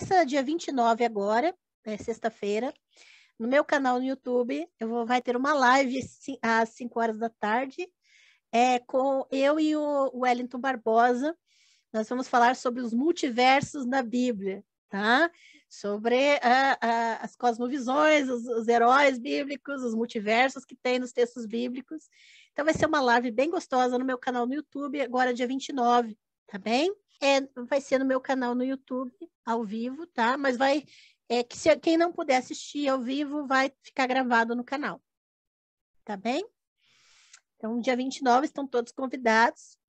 começa dia 29 agora, é sexta-feira, no meu canal no YouTube, eu vou, vai ter uma live às 5 horas da tarde, é, com eu e o Wellington Barbosa. Nós vamos falar sobre os multiversos da Bíblia, tá? Sobre as cosmovisões, os, os heróis bíblicos, os multiversos que tem nos textos bíblicos. Então vai ser uma live bem gostosa no meu canal no YouTube, agora dia 29 tá bem? É, vai ser no meu canal no YouTube, ao vivo, tá? Mas vai. É, que se, quem não puder assistir ao vivo, vai ficar gravado no canal. Tá bem? Então, dia 29, estão todos convidados.